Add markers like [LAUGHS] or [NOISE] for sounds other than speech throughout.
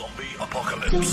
Zombie Apocalypse.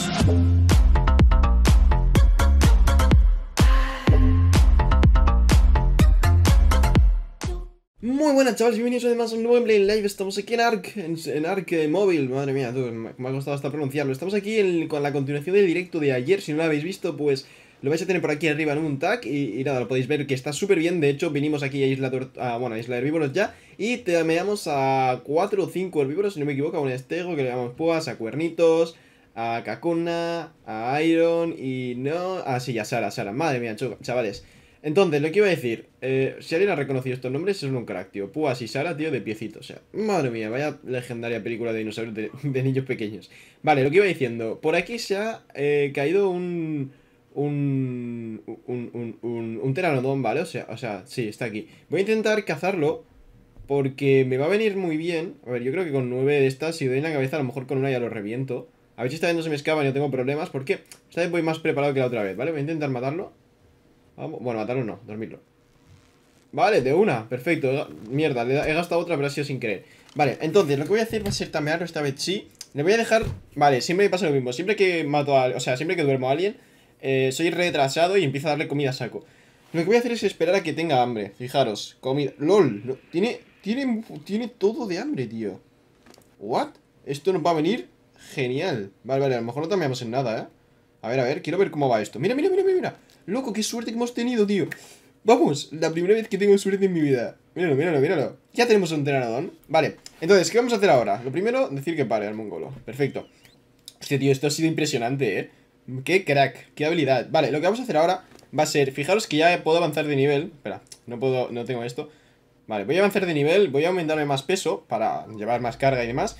Muy buenas chavales, bienvenidos además a un nuevo Emblem Live, estamos aquí en Ark, en, Ark Móvil, madre mía, tú, me, ha costado hasta pronunciarlo Estamos aquí con la continuación del directo de ayer, si no lo habéis visto, pues lo vais a tener por aquí arriba en un tag y, nada, lo podéis ver que está súper bien. De hecho, vinimos aquí a Isla, de, bueno, Isla Herbívoros ya y te temeamos a 4 o 5 herbívoros, si no me equivoco, a un estego que le llamamos púas, a Cuernitos, a cacuna, a Iron y no... Ah, sí, a Sara, Sara. Madre mía, chavales. Entonces, lo que iba a decir, eh, si alguien ha reconocido estos nombres, es un crack, tío. Púas y Sara, tío, de piecito. O sea, madre mía, vaya legendaria película de dinosaurios de, [LAUGHS] niños pequeños. Vale, lo que iba diciendo, por aquí se ha eh, caído un un, un, un, un, un Teranodón, ¿vale? O sea, o sea, sí, está aquí. Voy a intentar cazarlo porque me va a venir muy bien. A ver, yo creo que con nueve de estas, si doy en la cabeza, a lo mejor con una ya lo reviento. A ver si esta vez no se me escapa y no tengo problemas, porque esta vez voy más preparado que la otra vez, ¿vale? Voy a intentar matarlo. Vamos, bueno, matarlo no, dormirlo. Vale, de una, perfecto. Mierda, he gastado otra, pero ha sido sin creer Vale, entonces, lo que voy a hacer va a ser tamearlo esta vez sí. Le voy a dejar... Vale, siempre me pasa lo mismo. Siempre que mato a... O sea, siempre que duermo a alguien, eh, soy retrasado y empiezo a darle comida a saco. Lo que voy a hacer es esperar a que tenga hambre. Fijaros, comida. LOL, tiene, tiene, tiene todo de hambre, tío. ¿What? Esto nos va a venir genial. Vale, vale, a lo mejor no cambiamos en nada, ¿eh? A ver, a ver, quiero ver cómo va esto. Mira, mira, mira, mira. Loco, qué suerte que hemos tenido, tío. Vamos, la primera vez que tengo suerte en mi vida. Míralo, míralo, míralo. Ya tenemos un entrenador Vale, entonces, ¿qué vamos a hacer ahora? Lo primero, decir que pare al mongolo. Perfecto. Este tío, esto ha sido impresionante, ¿eh? Qué crack, qué habilidad Vale, lo que vamos a hacer ahora va a ser Fijaros que ya puedo avanzar de nivel Espera, no puedo, no tengo esto Vale, voy a avanzar de nivel, voy a aumentarme más peso Para llevar más carga y demás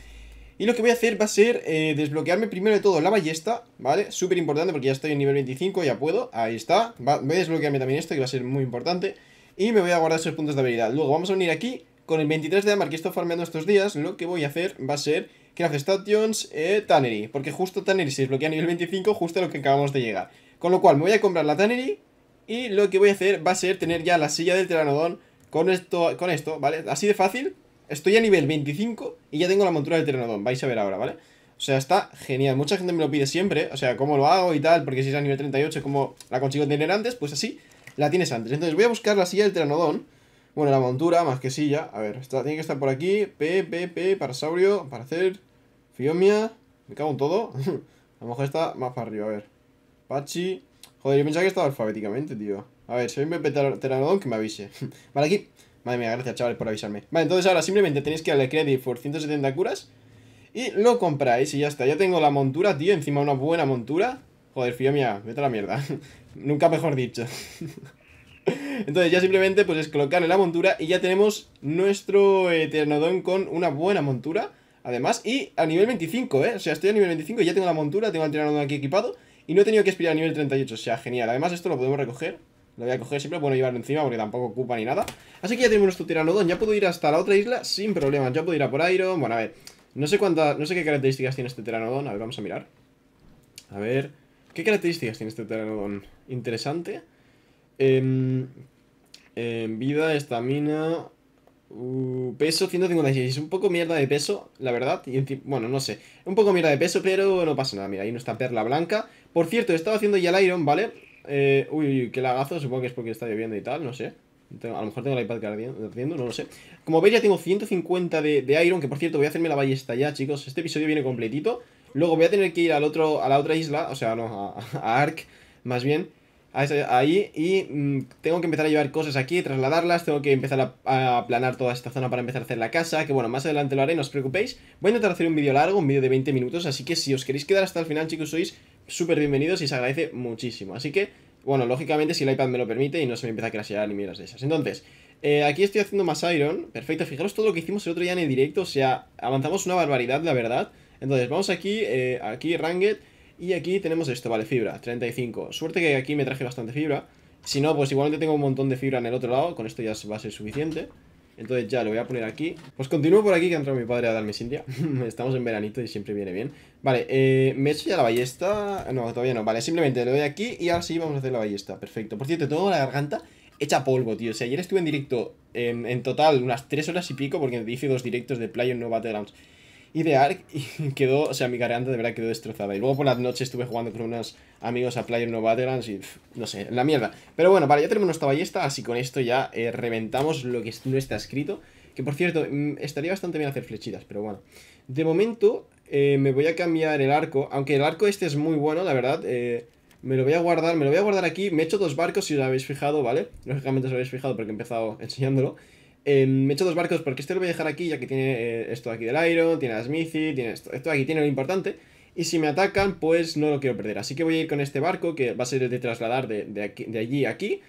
Y lo que voy a hacer va a ser eh, Desbloquearme primero de todo la ballesta Vale, súper importante porque ya estoy en nivel 25 Ya puedo, ahí está Voy a desbloquearme también esto que va a ser muy importante Y me voy a guardar esos puntos de habilidad Luego vamos a venir aquí con el 23 de Amar que he estado farmeando estos días Lo que voy a hacer va a ser Craft Stations, eh, Tannery. Porque justo Tannery se desbloquea a nivel 25, justo a lo que acabamos de llegar. Con lo cual, me voy a comprar la Tannery. Y lo que voy a hacer va a ser tener ya la silla del Teranodón con esto, con esto, ¿vale? Así de fácil. Estoy a nivel 25 y ya tengo la montura del Teranodón. Vais a ver ahora, ¿vale? O sea, está genial. Mucha gente me lo pide siempre. O sea, cómo lo hago y tal. Porque si es a nivel 38, ¿cómo la consigo tener antes? Pues así, la tienes antes. Entonces voy a buscar la silla del Teranodón. Bueno, la montura, más que silla. A ver, tiene que estar por aquí. P, P, P, parasaurio, para hacer. Fiomia. Me cago en todo. [LAUGHS] a lo mejor está más para arriba, a ver. Pachi. Joder, yo pensaba que estaba alfabéticamente, tío. A ver, si me Teranodon, que me avise. [LAUGHS] vale, aquí. Madre mía, gracias, chavales, por avisarme. Vale, entonces ahora simplemente tenéis que darle credit por 170 curas. Y lo compráis y ya está. Ya tengo la montura, tío. Encima una buena montura. Joder, Fiomia, vete a la mierda. [LAUGHS] Nunca mejor dicho. Entonces ya simplemente pues es colocarle la montura y ya tenemos nuestro Eternodon eh, con una buena montura. Además, y a nivel 25, ¿eh? O sea, estoy a nivel 25 y ya tengo la montura, tengo el entrenador aquí equipado y no he tenido que expirar a nivel 38, o sea, genial. Además, esto lo podemos recoger. Lo voy a coger, siempre lo puedo llevar encima porque tampoco ocupa ni nada. Así que ya tenemos nuestro tiranodón. Ya puedo ir hasta la otra isla sin problemas. Ya puedo ir a por Iron. Bueno, a ver. No sé cuánta... No sé qué características tiene este tiranodón. A ver, vamos a mirar. A ver. ¿Qué características tiene este tiranodón? Interesante. Eh, vida, estamina. Uh, peso 156, un poco mierda de peso, la verdad. Y bueno, no sé. Un poco mierda de peso, pero no pasa nada. Mira, ahí no está perla blanca. Por cierto, he estado haciendo ya el iron, ¿vale? Eh, uy, qué lagazo. Supongo que es porque está lloviendo y tal, no sé. a lo mejor tengo el iPad ardiendo, no lo sé. Como veis, ya tengo 150 de, iron. Que por cierto, voy a hacerme la ballesta ya, chicos. Este episodio viene completito. Luego voy a tener que ir al otro, a la otra isla, o sea, no, a, a Ark, más bien ahí y mm, tengo que empezar a llevar cosas aquí, trasladarlas, tengo que empezar a, aplanar toda esta zona para empezar a hacer la casa, que bueno, más adelante lo haré, no os preocupéis. Voy a intentar hacer un vídeo largo, un vídeo de 20 minutos, así que si os queréis quedar hasta el final, chicos, sois súper bienvenidos y se agradece muchísimo. Así que, bueno, lógicamente si el iPad me lo permite y no se me empieza a crashear ni mierdas de esas. Entonces, eh, aquí estoy haciendo más iron, perfecto, fijaros todo lo que hicimos el otro día en el directo, o sea, avanzamos una barbaridad, la verdad. Entonces, vamos aquí, eh, aquí, Ranged. Y aquí tenemos esto, vale, fibra, 35. Suerte que aquí me traje bastante fibra. Si no, pues igualmente tengo un montón de fibra en el otro lado. Con esto ya va a ser suficiente. Entonces ya lo voy a poner aquí. Pues continúo por aquí que ha entrado mi padre a darme Cintia. [LAUGHS] Estamos en veranito y siempre viene bien. Vale, eh, me he hecho ya la ballesta. No, todavía no. Vale, simplemente lo doy aquí y ahora sí vamos a hacer la ballesta. Perfecto. Por cierto, tengo la garganta hecha polvo, tío. O sea, ayer estuve en directo en, total unas 3 horas y pico porque hice dos directos de Play on No Battlegrounds y de Ark y quedó, o sea, mi garganta de verdad quedó destrozada. Y luego por las noches estuve jugando con unos amigos a Player No Battlegrounds y no sé, la mierda. Pero bueno, vale, ya tenemos nuestra ballesta, así con esto ya eh, reventamos lo que no está escrito. Que por cierto, mm, estaría bastante bien hacer flechitas, pero bueno. De momento eh, me voy a cambiar el arco, aunque el arco este es muy bueno, la verdad. Eh, me lo voy a guardar, me lo voy a guardar aquí. Me he hecho dos barcos, si os habéis fijado, ¿vale? Lógicamente os habéis fijado porque he empezado enseñándolo. Em, me he hecho dos barcos porque este lo voy a dejar aquí, ya que tiene eh, esto de aquí del Iron, tiene las Smithy, tiene esto, esto aquí tiene lo importante. Y si me atacan, pues no lo quiero perder. Así que voy a ir con este barco, que va a ser de trasladar de, aquí, de allí a aquí.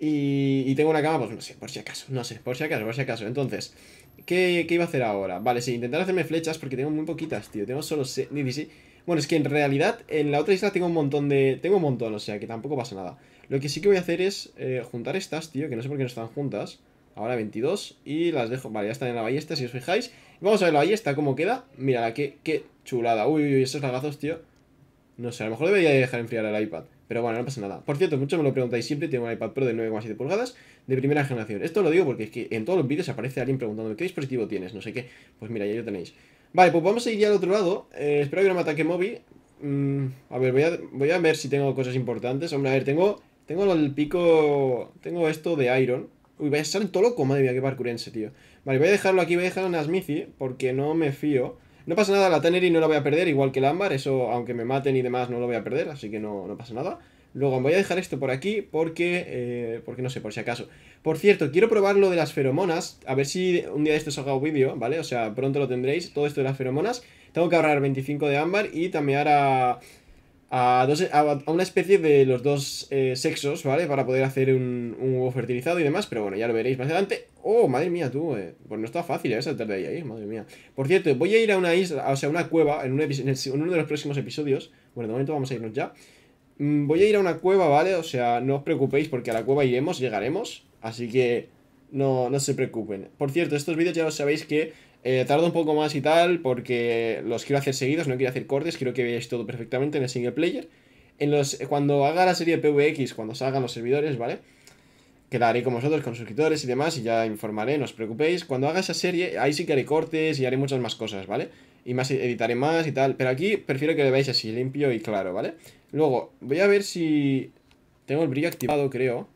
Y, tengo una cama, pues no sé, por si acaso, no sé, por si acaso, por si acaso. Entonces, ¿qué, iba a hacer ahora? Vale, sí, intentar hacerme flechas porque tengo muy poquitas, tío. Tengo solo 16. Bueno, es que en realidad en la otra isla tengo un montón de... Tengo un montón, o sea, que tampoco pasa nada. Lo que sí que voy a hacer es eh, juntar estas, tío, que no sé por qué no están juntas. Ahora 22 y las dejo. Vale, ya están en la ballesta, si os fijáis. Vamos a ver la ballesta, cómo queda. Mira, qué, qué chulada. Uy, uy, uy, esos lagazos, tío. No sé, a lo mejor debería dejar enfriar el iPad. Pero bueno, no pasa nada. Por cierto, muchos me lo preguntáis siempre. Tengo un iPad Pro de 9,7 pulgadas de primera generación. Esto lo digo porque es que en todos los vídeos aparece alguien preguntándome qué dispositivo tienes, no sé qué. Pues mira, ya lo tenéis. Vale, pues vamos a ir ya al otro lado. Eh, espero que no me ataque móvil. Mm, a ver, voy a, voy a ver si tengo cosas importantes. Hombre, a ver, tengo, tengo el pico... Tengo esto de Iron. Uy, vaya a estar todo loco, madre mía, qué parkurense, tío. Vale, voy a dejarlo aquí, voy a dejar una smithy porque no me fío. No pasa nada, la Tannery no la voy a perder, igual que el ámbar, eso, aunque me maten y demás, no lo voy a perder, así que no, no pasa nada. Luego voy a dejar esto por aquí porque, eh, porque no sé, por si acaso. Por cierto, quiero probar lo de las feromonas, a ver si un día de estos un vídeo, ¿vale? O sea, pronto lo tendréis, todo esto de las feromonas. Tengo que ahorrar 25 de ámbar y también a a, una especie de los dos eh, sexos, ¿vale? Para poder hacer un, huevo fertilizado y demás, pero bueno, ya lo veréis más adelante. ¡Oh, madre mía, tú! Eh. Pues no está fácil eh, saltar de ahí, eh, madre mía. Por cierto, voy a ir a una isla, o sea, a una cueva, en, uno de los próximos episodios. Bueno, de momento vamos a irnos ya. Mm, voy a ir a una cueva, ¿vale? O sea, no os preocupéis porque a la cueva iremos, llegaremos. Así que no, no se preocupen. Por cierto, estos vídeos ya os sabéis que eh, tardo un poco más y tal porque los quiero hacer seguidos, no quiero hacer cortes, quiero que veáis todo perfectamente en el single player. En los, cuando haga la serie de PVX, cuando salgan los servidores, ¿vale? Que la haré con vosotros, con suscriptores y demás, y ya informaré, no os preocupéis. Cuando haga esa serie, ahí sí que haré cortes y haré muchas más cosas, ¿vale? Y más editaré más y tal, pero aquí prefiero que lo veáis así, limpio y claro, ¿vale? Luego, voy a ver si tengo el brillo activado, creo.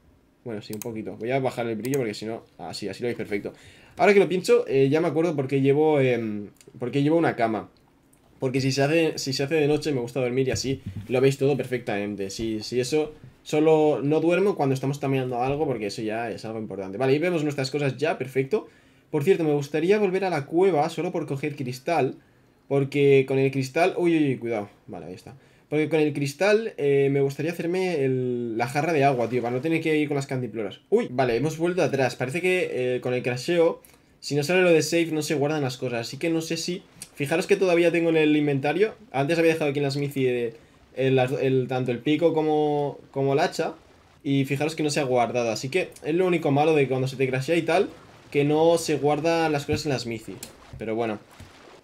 Bueno, sí, un poquito. Voy a bajar el brillo porque si no... Así, así lo veis perfecto. Ahora que lo pincho, eh, ya me acuerdo por qué llevo, em, llevo una cama. Porque si se, hace, si se hace de noche me gusta dormir y así lo veis todo perfectamente. Si, si eso, solo no duermo cuando estamos tameando algo porque eso ya es algo importante. Vale, ahí vemos nuestras cosas ya, perfecto. Por cierto, me gustaría volver a la cueva solo por coger cristal. Porque con el cristal... Uy, uy, uy, cuidado. Vale, ahí está. Porque con el cristal eh, me gustaría hacerme la jarra de agua, tío, para no tener que ir con las cantimploras. Uy, vale, hemos vuelto atrás. Parece que eh, con el crasheo, si no sale lo de safe no se guardan las cosas. Así que no sé si... Fijaros que todavía tengo en el inventario. Antes había dejado aquí en la smithy eh, tanto el pico como, como el hacha. Y fijaros que no se ha guardado. Así que es lo único malo de cuando se te crashea y tal, que no se guardan las cosas en la smithy. Pero bueno,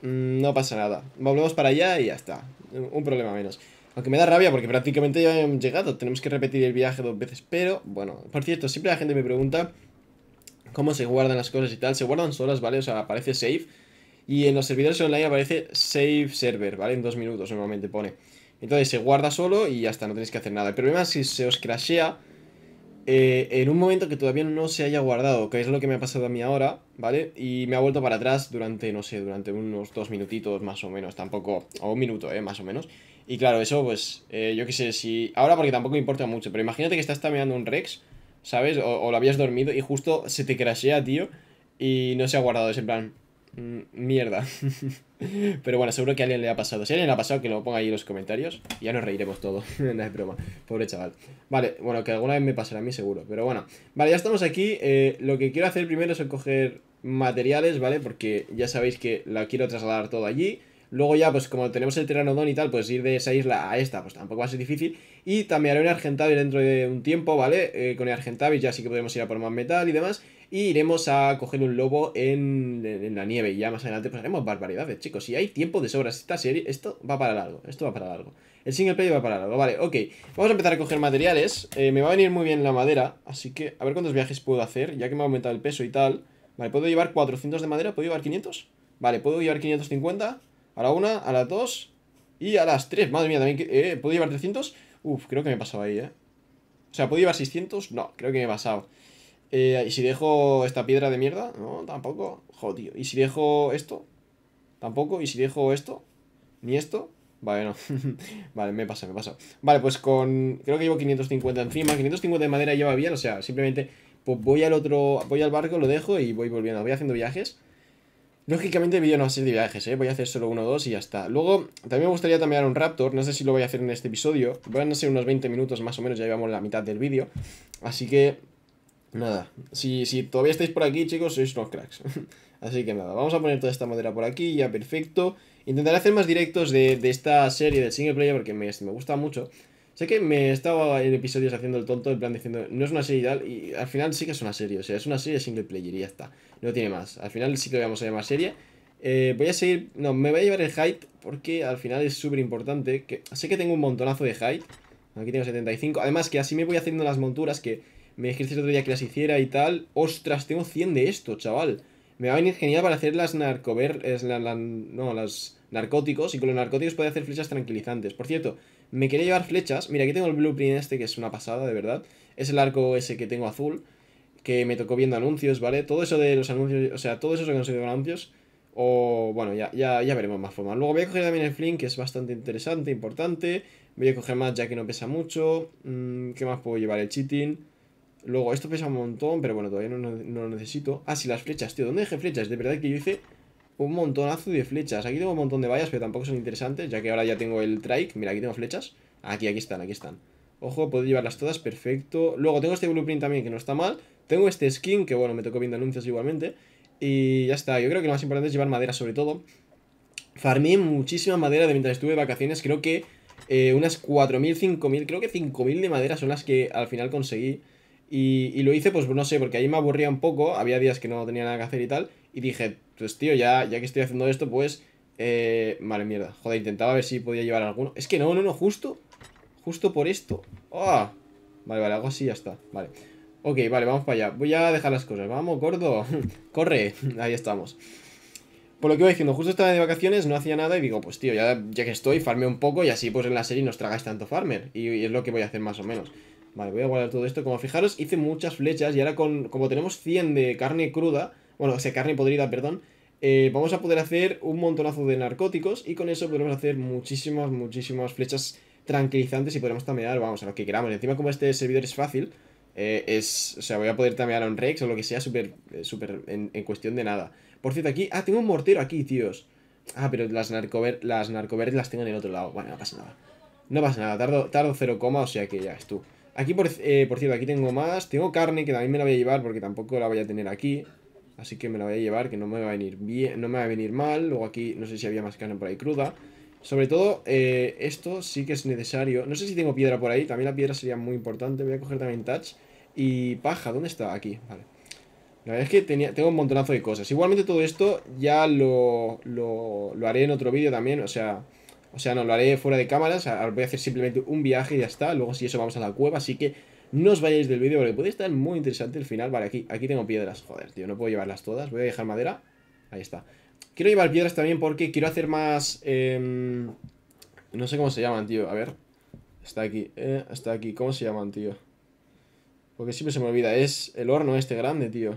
mm, no pasa nada. Volvemos para allá y ya está. Un problema menos. Aunque me da rabia porque prácticamente ya hemos llegado. Tenemos que repetir el viaje dos veces. Pero, bueno, por cierto, siempre la gente me pregunta cómo se guardan las cosas y tal. Se guardan solas, ¿vale? O sea, aparece save. Y en los servidores online aparece save server, ¿vale? En dos minutos normalmente pone. Entonces se guarda solo y ya está, no tenéis que hacer nada. El problema es si se os crashea eh, en un momento que todavía no se haya guardado, que es lo que me ha pasado a mí ahora, ¿vale? Y me ha vuelto para atrás durante, no sé, durante unos dos minutitos más o menos, tampoco, o un minuto, ¿eh? Más o menos. Y claro, eso pues, eh, yo qué sé, si... Ahora porque tampoco me importa mucho, pero imagínate que estás tameando un Rex, ¿sabes? O, lo habías dormido y justo se te crashea, tío, y no se ha guardado, ese plan... Mm, mierda. [LAUGHS] pero bueno, seguro que a alguien le ha pasado. Si a alguien le ha pasado, que lo ponga ahí en los comentarios. ya nos reiremos todo. [LAUGHS] no es broma. Pobre chaval. Vale, bueno, que alguna vez me pasará a mí seguro. Pero bueno. Vale, ya estamos aquí. Eh, lo que quiero hacer primero es coger materiales, ¿vale? Porque ya sabéis que la quiero trasladar todo allí. Luego ya, pues como tenemos el tiranodon y tal, pues ir de esa isla a esta, pues tampoco va a ser difícil. Y también haré un Argentavis dentro de un tiempo, ¿vale? Eh, con el Argentavis ya sí que podemos ir a por más metal y demás. Y iremos a coger un lobo en, la nieve. Y ya más adelante pues haremos barbaridades, chicos. Si hay tiempo de sobra esta serie, esto va para largo. Esto va para largo. El single play va para largo, vale, ok. Vamos a empezar a coger materiales. Eh, me va a venir muy bien la madera, así que a ver cuántos viajes puedo hacer, ya que me ha aumentado el peso y tal. Vale, ¿puedo llevar 400 de madera? ¿Puedo llevar 500? Vale, ¿puedo llevar 550? A la una a las dos y a las tres Madre mía, también... Eh, ¿Puedo llevar 300? Uf, creo que me he pasado ahí, ¿eh? O sea, ¿puedo llevar 600? No, creo que me he pasado. Eh, ¿Y si dejo esta piedra de mierda? No, tampoco. Jodido. ¿Y si dejo esto? Tampoco. ¿Y si dejo esto? ¿Ni esto? Vale, no. [LAUGHS] vale, me pasa, me pasa. Vale, pues con... Creo que llevo 550 encima. 550 de madera lleva bien, o sea, simplemente... Pues voy al otro... Voy al barco, lo dejo y voy volviendo. Voy haciendo viajes. Lógicamente el vídeo no va a ser de viajes, ¿eh? voy a hacer solo uno o dos y ya está. Luego, también me gustaría cambiar un Raptor, no sé si lo voy a hacer en este episodio. Van a ser unos 20 minutos más o menos, ya llevamos la mitad del vídeo. Así que, nada, si, si todavía estáis por aquí, chicos, sois unos cracks. [LAUGHS] Así que nada, vamos a poner toda esta madera por aquí, ya perfecto. Intentaré hacer más directos de, esta serie del single player porque me, me gusta mucho. Sé que me estaba en episodios haciendo el tonto, en plan diciendo, no es una serie tal y al final sí que es una serie, o sea, es una serie single player y ya está, no tiene más. Al final sí que lo vamos a llamar serie. Eh, voy a seguir, no, me voy a llevar el hype porque al final es súper importante. Que... Sé que tengo un montonazo de hype, aquí tengo 75, además que así me voy haciendo las monturas que me dijiste el otro día que las hiciera y tal. Ostras, tengo 100 de esto, chaval. Me va a venir genial para hacer las narcover, es la, no, las narcóticos y con los narcóticos puede hacer flechas tranquilizantes. Por cierto, me quería llevar flechas. Mira, aquí tengo el blueprint este, que es una pasada, de verdad. Es el arco ese que tengo azul, que me tocó viendo anuncios, ¿vale? Todo eso de los anuncios, o sea, todo eso que han sido anuncios. O, bueno, ya, ya, ya veremos más formas. Luego voy a coger también el fling, que es bastante interesante, importante. Voy a coger más, ya que no pesa mucho. Mm, ¿Qué más puedo llevar? El cheating. Luego, esto pesa un montón, pero bueno, todavía no, no, lo necesito. Ah, sí, las flechas, tío. ¿Dónde dejé flechas? De verdad que yo hice un montonazo de flechas. Aquí tengo un montón de vallas, pero tampoco son interesantes, ya que ahora ya tengo el trike. Mira, aquí tengo flechas. Aquí, aquí están, aquí están. Ojo, puedo llevarlas todas, perfecto. Luego tengo este blueprint también, que no está mal. Tengo este skin, que bueno, me tocó viendo anuncios igualmente. Y ya está, yo creo que lo más importante es llevar madera sobre todo. Farmé muchísima madera de mientras estuve de vacaciones, creo que eh, unas 4.000, 5.000, creo que 5.000 de madera son las que al final conseguí. Y, y, lo hice, pues no sé, porque ahí me aburría un poco, había días que no tenía nada que hacer y tal, y dije, entonces, tío, ya, ya que estoy haciendo esto, pues... Eh, vale, mierda. Joder, intentaba ver si podía llevar alguno. Es que no, no, no, justo. Justo por esto. ¡Ah! Vale, vale, algo así ya está. Vale. Ok, vale, vamos para allá. Voy a dejar las cosas. Vamos, gordo. [LAUGHS] Corre. Ahí estamos. Por lo que iba diciendo, justo estaba de vacaciones, no hacía nada y digo, pues tío, ya, ya que estoy, farme un poco y así pues en la serie nos tragáis tanto farmer. Y, es lo que voy a hacer más o menos. Vale, voy a guardar todo esto. Como fijaros, hice muchas flechas y ahora con, como tenemos 100 de carne cruda, bueno, o sea, carne podrida, perdón, eh, vamos a poder hacer un montonazo de narcóticos y con eso podemos hacer muchísimas, muchísimas flechas tranquilizantes y podremos tamear, vamos, a lo que queramos. Encima como este servidor es fácil, eh, es, o sea, voy a poder tamear a un Rex o lo que sea súper, eh, súper en, cuestión de nada. Por cierto, aquí, ah, tengo un mortero aquí, tíos. Ah, pero las narcover, las las tengo en el otro lado. Bueno, no pasa nada. No pasa nada, tardo, tardo 0, o sea que ya es tú. Aquí, por, por cierto, aquí tengo más. Tengo carne, que también me la voy a llevar porque tampoco la voy a tener aquí. Así que me la voy a llevar, que no me va a venir bien, no me va a venir mal. Luego aquí, no sé si había más carne por ahí cruda. Sobre todo, eh, esto sí que es necesario. No sé si tengo piedra por ahí, también la piedra sería muy importante. Voy a coger también touch. Y paja, ¿dónde está? Aquí, vale. La verdad es que tenía, tengo un montonazo de cosas. Igualmente todo esto ya lo, lo, haré en otro vídeo también, o sea... O sea, no, lo haré fuera de cámaras, voy a hacer simplemente un viaje y ya está. Luego si eso vamos a la cueva, así que no os vayáis del vídeo porque puede estar muy interesante el final. Vale, aquí, aquí tengo piedras. Joder, tío, no puedo llevarlas todas. Voy a dejar madera. Ahí está. Quiero llevar piedras también porque quiero hacer más... Em, no sé cómo se llaman, tío. A ver. Está aquí. Eh, está aquí. ¿Cómo se llaman, tío? Porque siempre se me olvida. Es el horno este grande, tío.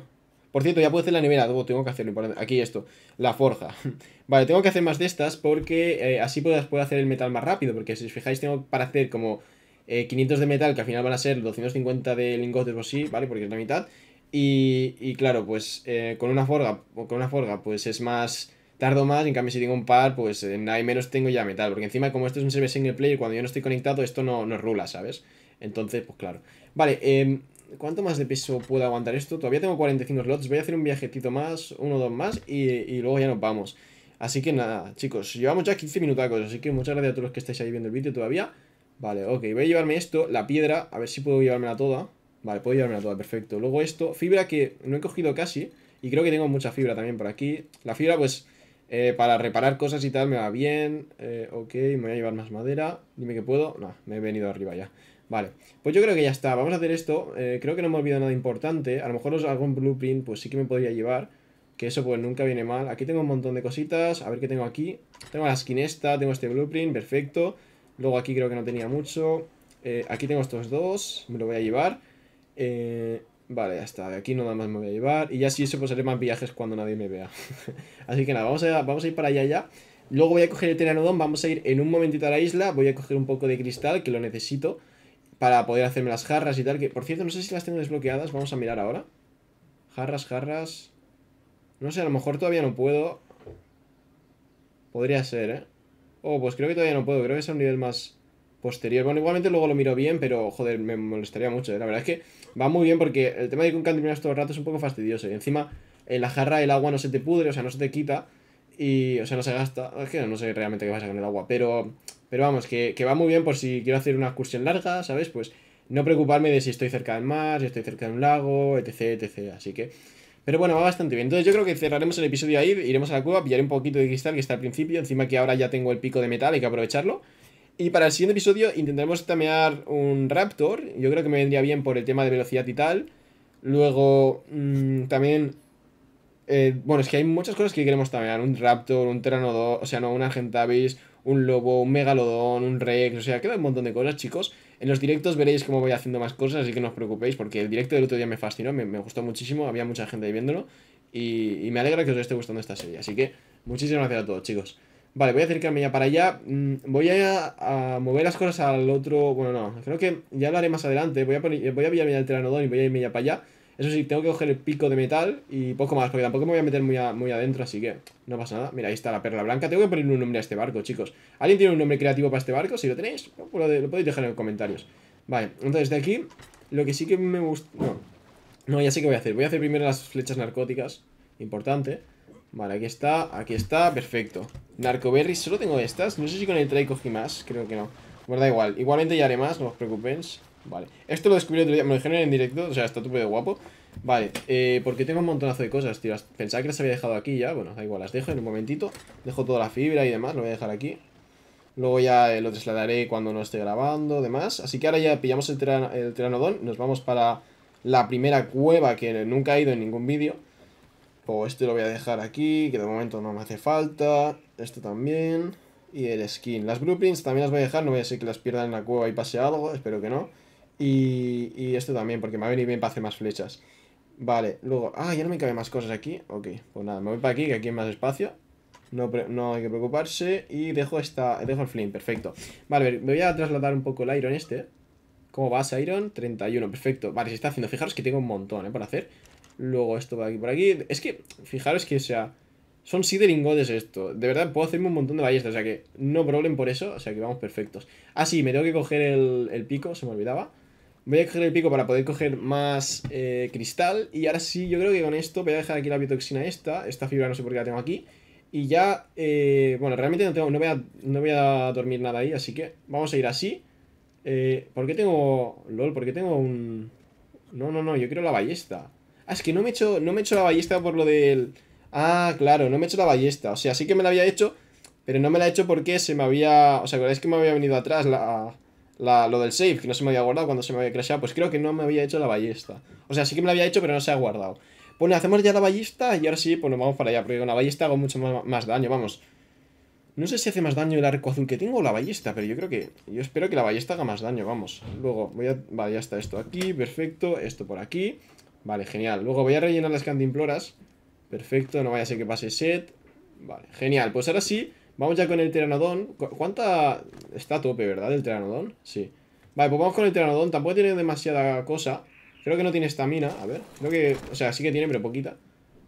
Por cierto, ya puedo hacer la nevera. Tengo que hacerlo Aquí esto. La forja. [LAUGHS] vale, tengo que hacer más de estas porque eh, así puedo, puedo hacer el metal más rápido. Porque si os fijáis, tengo para hacer como... 500 eh, de metal, que al final van a ser 250 de lingotes o sí, ¿vale? Porque es la mitad. Y, claro, pues eh, con una forga, con una forga, pues es más. Tardo más, en cambio si tengo un par, pues nada menos tengo ya metal. Porque encima, como esto es un server single player, cuando yo no estoy conectado, esto no, no rula, ¿sabes? Entonces, pues claro. Vale, em, ¿cuánto más de peso puedo aguantar esto? Todavía tengo 45 slots, voy a hacer un viajetito más, uno o dos más, y, y luego ya nos vamos. Así que nada, chicos, llevamos ya 15 minutacos, así que muchas gracias a todos los que estáis ahí viendo el vídeo todavía. Vale, ok, voy a llevarme esto, la piedra, a ver si puedo llevármela toda. Vale, puedo llevármela toda, perfecto. Luego esto, fibra que no he cogido casi, y creo que tengo mucha fibra también por aquí. La fibra, pues, eh, para reparar cosas y tal me va bien. Eh, ok, me voy a llevar más madera. Dime que puedo. No, me he venido arriba ya. Vale, pues yo creo que ya está. Vamos a hacer esto. Eh, creo que no me he olvidado nada importante. A lo mejor os hago blueprint, pues sí que me podría llevar. Que eso pues nunca viene mal. Aquí tengo un montón de cositas. A ver qué tengo aquí. Tengo la skin esta, tengo este blueprint, perfecto. Luego aquí creo que no tenía mucho. Eh, aquí tengo estos dos, me lo voy a llevar. Eh, vale, ya está, de aquí nada más me voy a llevar. Y ya si eso, pues haré más viajes cuando nadie me vea. [LAUGHS] Así que nada, vamos a, vamos a ir para allá ya. Luego voy a coger el Teranodon, vamos a ir en un momentito a la isla. Voy a coger un poco de cristal, que lo necesito. Para poder hacerme las jarras y tal. Que por cierto, no sé si las tengo desbloqueadas, vamos a mirar ahora. Jarras, jarras... No sé, a lo mejor todavía no puedo. Podría ser, ¿eh? Oh, pues creo que todavía no puedo. Creo que es a un nivel más posterior. Bueno, igualmente luego lo miro bien, pero joder, me molestaría mucho. Eh. La verdad es que va muy bien porque el tema de que un cantineras todo el rato es un poco fastidioso. Y encima, en la jarra el agua no se te pudre, o sea, no se te quita. Y, o sea, no se gasta. Es que no sé realmente qué pasa con el agua, pero. Pero vamos, que, que va muy bien por si quiero hacer una excursión larga, ¿sabes? Pues no preocuparme de si estoy cerca del mar, si estoy cerca de un lago, etc, etc. Así que pero bueno, va bastante bien. Entonces yo creo que cerraremos el episodio ahí, iremos a la cueva, pillaré un poquito de cristal que está al principio, encima que ahora ya tengo el pico de metal, hay que aprovecharlo. Y para el siguiente episodio intentaremos tamear un Raptor, yo creo que me vendría bien por el tema de velocidad y tal. Luego mm, también... Eh, bueno, es que hay muchas cosas que queremos tamear, un Raptor, un Pteranodon, o sea, no, un Argentavis, un Lobo, un Megalodón, un Rex, o sea, queda un montón de cosas, chicos. En los directos veréis cómo voy haciendo más cosas, así que no os preocupéis, porque el directo del otro día me fascinó, me, gustó muchísimo, había mucha gente viéndolo, y, me alegra que os esté gustando esta serie. Así que muchísimas gracias a todos, chicos. Vale, voy a acercarme ya para allá. Mm, voy a, mover las cosas al otro... Bueno, no, creo que ya lo haré más adelante. Voy a, voy a pillarme ya el y voy a irme ya para allá. Eso sí, tengo que coger el pico de metal y poco más, porque tampoco me voy a meter muy, muy adentro, así que no pasa nada. Mira, ahí está la perla blanca. Tengo que poner un nombre a este barco, chicos. ¿Alguien tiene un nombre creativo para este barco? Si lo tenéis, lo, podéis dejar en los comentarios. Vale, entonces de aquí, lo que sí que me gusta... No, no, ya sé qué voy a hacer. Voy a hacer primero las flechas narcóticas, importante. Vale, aquí está, aquí está, perfecto. Narcoberry, solo tengo estas. No sé si con el tray cogí más, creo que no. Bueno, da igual. Igualmente ya haré más, no os preocupéis. Vale, esto lo descubrí otro me lo dijeron en directo, o sea, está tupe de guapo Vale, eh, porque tengo un montonazo de cosas, tío Pensaba que las había dejado aquí ya, bueno, da igual, las dejo en un momentito Dejo toda la fibra y demás, lo voy a dejar aquí Luego ya eh, lo trasladaré cuando no esté grabando, demás Así que ahora ya pillamos el, teranodón Nos vamos para la primera cueva que nunca he ido en ningún vídeo O pues este lo voy a dejar aquí, que de momento no me hace falta esto también Y el skin, las blueprints también las voy a dejar No voy a ser que las pierdan en la cueva y pase algo, espero que no y, esto también, porque me ha venido bien para hacer más flechas. Vale, luego... Ah, ya no me cabe más cosas aquí. Ok, pues nada, me voy para aquí, que aquí hay más espacio. No, no hay que preocuparse. Y dejo esta dejo el flame, perfecto. Vale, ver, me voy a trasladar un poco el iron este. ¿Cómo vas, iron? 31, perfecto. Vale, se está haciendo. Fijaros que tengo un montón, ¿eh? Por hacer. Luego esto va aquí, por aquí. Es que, fijaros que, o sea... Son de lingotes esto. De verdad, puedo hacerme un montón de ballestas. O sea que no problem por eso. O sea que vamos perfectos. Ah, sí, me tengo que coger el, el pico. Se me olvidaba. Voy a coger el pico para poder coger más eh, cristal. Y ahora sí, yo creo que con esto voy a dejar aquí la biotoxina esta. Esta fibra no sé por qué la tengo aquí. Y ya, eh, bueno, realmente no, no, voy a, dormir nada ahí, así que vamos a ir así. Eh, ¿Por qué tengo... LOL, ¿por qué tengo un...? No, no, no, yo quiero la ballesta. Ah, es que no me he hecho, no me he hecho la ballesta por lo del... Ah, claro, no me he hecho la ballesta. O sea, sí que me la había hecho, pero no me la he hecho porque se me había... O sea, es que me había venido atrás la la, lo del save, que no se me había guardado cuando se me había crashado, pues creo que no me había hecho la ballesta. O sea, sí que me la había hecho, pero no se ha guardado. Bueno, hacemos ya la ballesta y ahora sí, pues nos vamos para allá, porque con la ballesta hago mucho más, daño, vamos. No sé si hace más daño el arco azul que tengo o la ballesta, pero yo creo que... Yo espero que la ballesta haga más daño, vamos. Luego voy a... Vale, ya está esto aquí, perfecto, esto por aquí. Vale, genial. Luego voy a rellenar las cantimploras. Perfecto, no vaya a ser que pase set. Vale, genial. Pues ahora sí, Vamos ya con el Teranodon ¿Cuánta...? Está a tope, ¿verdad? El Teranodon? Sí. Vale, pues vamos con el Teranodon Tampoco tiene demasiada cosa. Creo que no tiene estamina. A ver. Creo que... O sea, sí que tiene, pero poquita.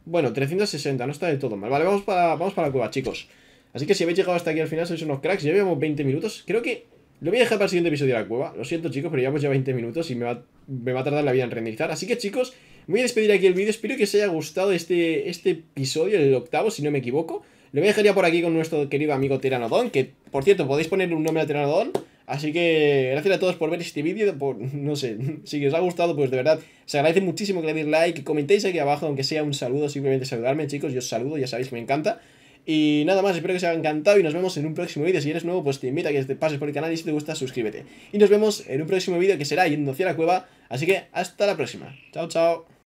Bueno, 360. No está del todo mal. Vale, vamos para, vamos para la cueva, chicos. Así que si habéis llegado hasta aquí al final, sois unos cracks. Ya llevamos 20 minutos. Creo que... Lo voy a dejar para el siguiente episodio de la cueva. Lo siento, chicos, pero llevamos ya 20 minutos y me va, me va a tardar la vida en renderizar. Así que, chicos, voy a despedir aquí el vídeo. Espero que os haya gustado este, este episodio, el octavo, si no me equivoco. Le voy a dejar ya por aquí con nuestro querido amigo Tiranodon, que por cierto, podéis ponerle un nombre a Tiranodon. Así que gracias a todos por ver este vídeo, por, no sé, [LAUGHS] si os ha gustado, pues de verdad, se agradece muchísimo que le deis like, comentéis aquí abajo, aunque sea un saludo, simplemente saludarme, chicos, yo os saludo, ya sabéis que me encanta. Y nada más, espero que os haya encantado y nos vemos en un próximo vídeo. Si eres nuevo, pues te invito a que te pases por el canal y si te gusta, suscríbete. Y nos vemos en un próximo vídeo que será yendo hacia la cueva, así que hasta la próxima. Chao, chao.